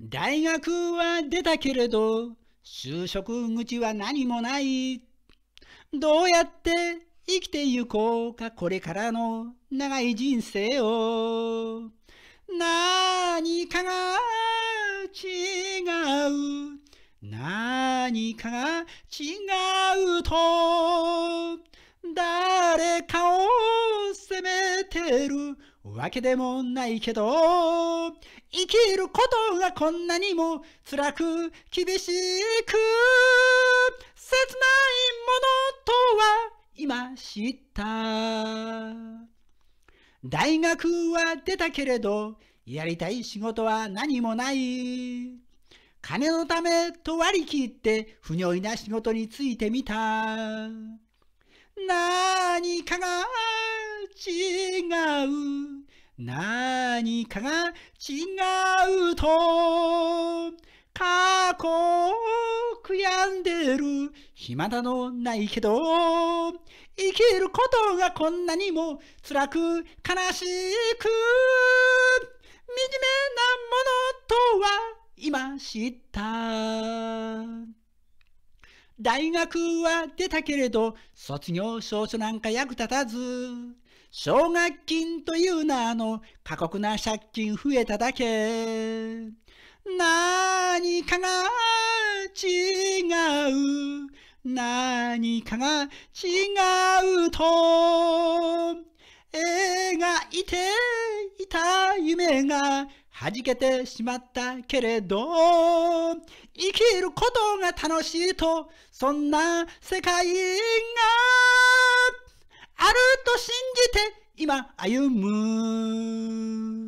大学は出たけれど、就職口は何もない。どうやって生きてゆこうか、これからの長い人生を。何かが違う。何かが違うとるわけでもないけど、生きることがこんなにも辛く厳しく、切ないものとは今知った。大学は出たけれど、やりたい仕事は何もない。金のためと割り切って不如意な仕事についてみた。何かが違う何かが違うと過去を悔やんでる暇なのないけど生きることがこんなにも辛く悲しく惨めなものとは今知った大学は出たけれど、卒業証書なんか役立たず。奨学金という名の過酷な借金増えただけ。何かが違う。何かが違うと。描いていた夢が弾けてしまったけれど、生きることが楽しいと、そんな世界があると信じて今歩む。